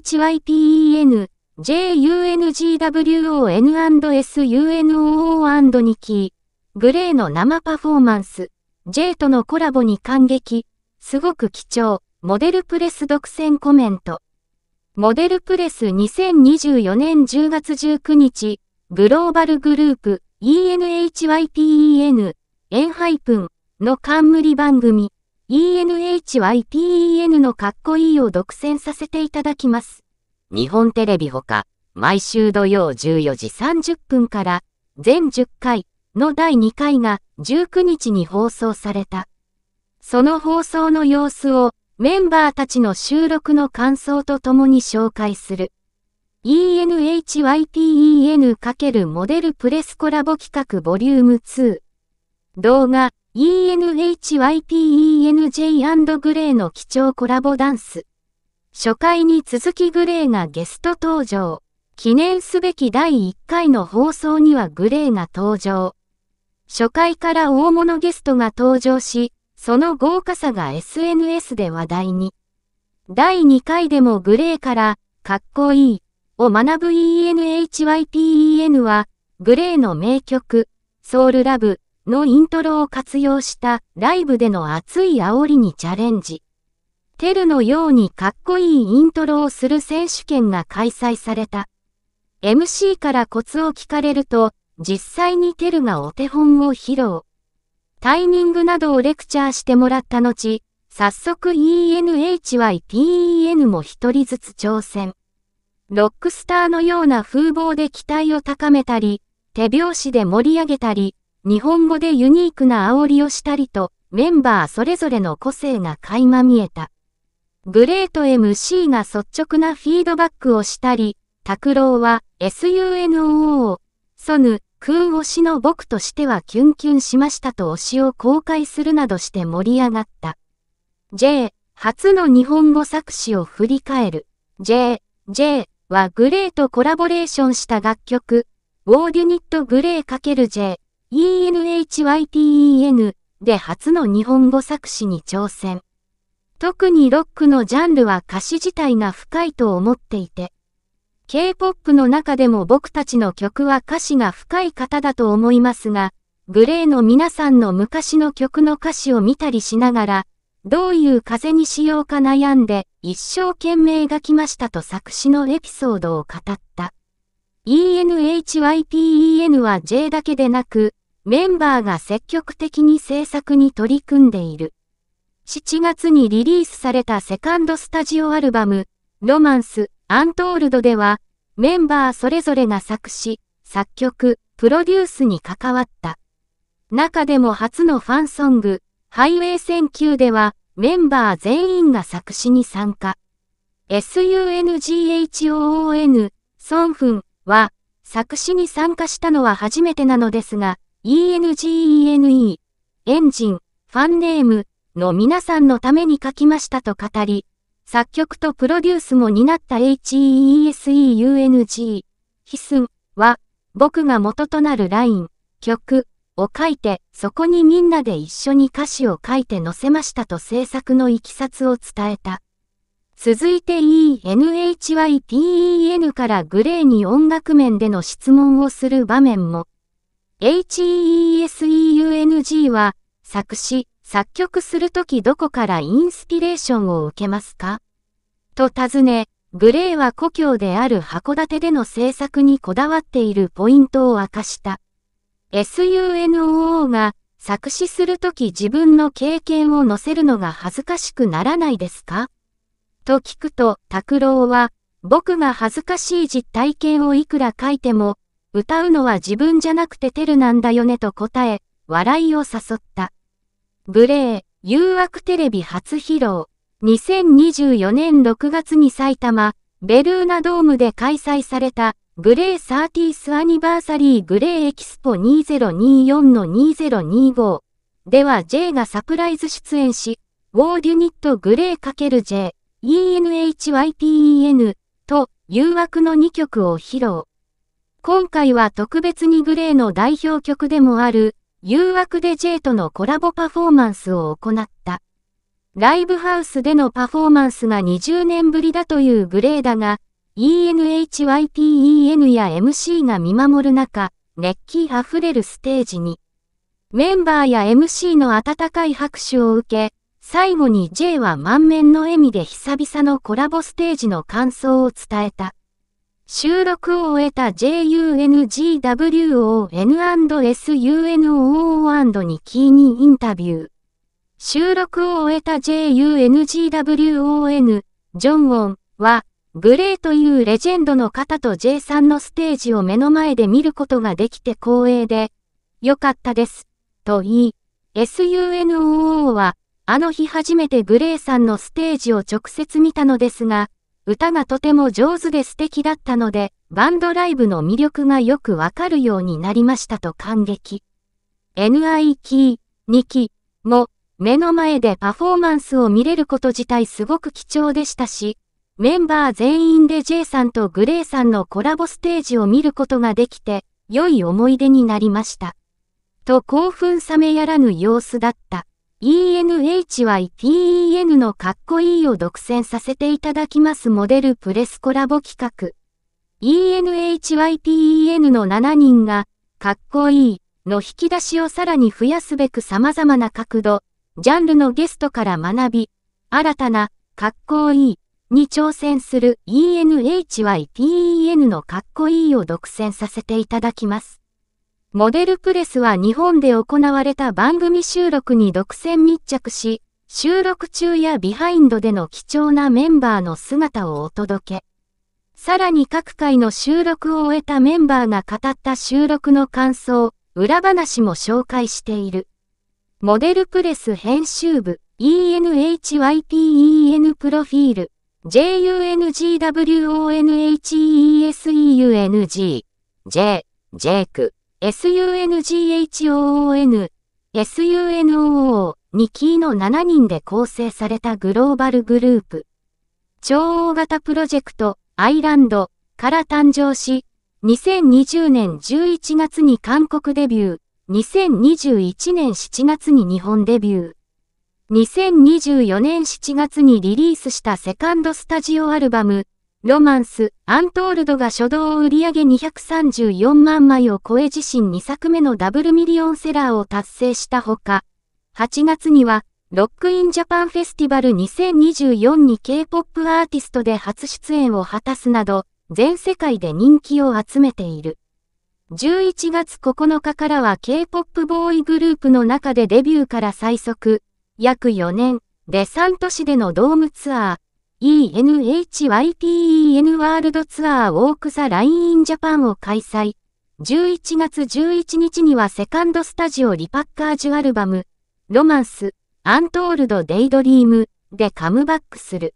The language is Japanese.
HYPEN、JUNGWON&SUNOO& ニキー、グレーの生パフォーマンス、J とのコラボに感激、すごく貴重、モデルプレス独占コメント。モデルプレス2024年10月19日、グローバルグループ ENHYPEN、エンハイプンの冠番組。ENHYPEN のかっこいいを独占させていただきます。日本テレビほか、毎週土曜14時30分から、全10回の第2回が19日に放送された。その放送の様子をメンバーたちの収録の感想とともに紹介する。ENHYPEN× モデルプレスコラボ企画ボリューム2動画 ENHYPENJ& グレーの貴重コラボダンス。初回に続きグレーがゲスト登場。記念すべき第1回の放送にはグレーが登場。初回から大物ゲストが登場し、その豪華さが SNS で話題に。第2回でもグレーから、かっこいい、を学ぶ ENHYPEN は、グレーの名曲、ソウルラブ、のイントロを活用したライブでの熱い煽りにチャレンジ。テルのようにかっこいいイントロをする選手権が開催された。MC からコツを聞かれると、実際にテルがお手本を披露。タイミングなどをレクチャーしてもらった後、早速 ENHYPEN も一人ずつ挑戦。ロックスターのような風貌で期待を高めたり、手拍子で盛り上げたり、日本語でユニークな煽りをしたりと、メンバーそれぞれの個性が垣間見えた。グレート MC が率直なフィードバックをしたり、拓郎は SUNO を、ソヌ、空推しの僕としてはキュンキュンしましたと推しを公開するなどして盛り上がった。J、初の日本語作詞を振り返る。J、J はグレーとコラボレーションした楽曲、ウォーデュニットグレー ×J。ENHYTEN で初の日本語作詞に挑戦。特にロックのジャンルは歌詞自体が深いと思っていて、K-POP の中でも僕たちの曲は歌詞が深い方だと思いますが、グレーの皆さんの昔の曲の歌詞を見たりしながら、どういう風にしようか悩んで一生懸命描きましたと作詞のエピソードを語った。ENHYPEN は J だけでなく、メンバーが積極的に制作に取り組んでいる。7月にリリースされたセカンドスタジオアルバム、ロマンス、アントールドでは、メンバーそれぞれが作詞、作曲、プロデュースに関わった。中でも初のファンソング、ハイウェイ1009では、メンバー全員が作詞に参加。SUNGHOON、ソンフンは、作詞に参加したのは初めてなのですが、ENGENE、エンジン、ファンネームの皆さんのために書きましたと語り、作曲とプロデュースも担った HESEUNG、ヒスンは、僕が元となるライン、曲を書いて、そこにみんなで一緒に歌詞を書いて載せましたと制作のいきさつを伝えた。続いて ENHYPEN からグレーに音楽面での質問をする場面も。HEESEUNG は作詞、作曲するときどこからインスピレーションを受けますかと尋ね、グレーは故郷である函館での制作にこだわっているポイントを明かした。SUNOO が作詞するとき自分の経験を載せるのが恥ずかしくならないですかと聞くと、拓郎は、僕が恥ずかしい実体験をいくら書いても、歌うのは自分じゃなくてテルなんだよねと答え、笑いを誘った。レー、誘惑テレビ初披露。2024年6月に埼玉、ベルーナドームで開催された、グレーサーティースアニバーサリーグレーエキスポ2024の2025では J がサプライズ出演し、ウォーデュニットグレー ×J、ENHYPEN と誘惑の2曲を披露。今回は特別にグレーの代表曲でもある、誘惑で J とのコラボパフォーマンスを行った。ライブハウスでのパフォーマンスが20年ぶりだというグレーだが、ENHYPEN や MC が見守る中、熱気あふれるステージに。メンバーや MC の温かい拍手を受け、最後に J は満面の笑みで久々のコラボステージの感想を伝えた。収録を終えた JUNGWON&SUNOO& にキーにインタビュー。収録を終えた JUNGWON、ジョンウォンは、グレーというレジェンドの方と J さんのステージを目の前で見ることができて光栄で、よかったです、と言い、SUNOO は、あの日初めてグレーさんのステージを直接見たのですが、歌がとても上手で素敵だったので、バンドライブの魅力がよくわかるようになりましたと感激。NIK、2期も目の前でパフォーマンスを見れること自体すごく貴重でしたし、メンバー全員で J さんとグレイさんのコラボステージを見ることができて、良い思い出になりました。と興奮冷めやらぬ様子だった。ENHYTEN のかっこいいを独占させていただきますモデルプレスコラボ企画。ENHYTEN の7人が、かっこいいの引き出しをさらに増やすべく様々な角度、ジャンルのゲストから学び、新たな、かっこいいに挑戦する ENHYTEN のかっこいいを独占させていただきます。モデルプレスは日本で行われた番組収録に独占密着し、収録中やビハインドでの貴重なメンバーの姿をお届け。さらに各回の収録を終えたメンバーが語った収録の感想、裏話も紹介している。モデルプレス編集部 ENHYPEN プロフィール JUNGWONHESEUNG J J ク SUNGHOON、SUNOO、ニキーの7人で構成されたグローバルグループ。超大型プロジェクト、アイランドから誕生し、2020年11月に韓国デビュー、2021年7月に日本デビュー。2024年7月にリリースしたセカンドスタジオアルバム、ロマンス、アントールドが初動売上234万枚を超え自身2作目のダブルミリオンセラーを達成したほか、8月には、ロックインジャパンフェスティバル2024に K-POP アーティストで初出演を果たすなど、全世界で人気を集めている。11月9日からは K-POP ボーイグループの中でデビューから最速、約4年、で3都市でのドームツアー、ENHYPEN ワールドツアーォークザラインインジャパンを開催。11月11日にはセカンドスタジオリパッカージュアルバム、ロマンス、アントールド・デイドリームでカムバックする。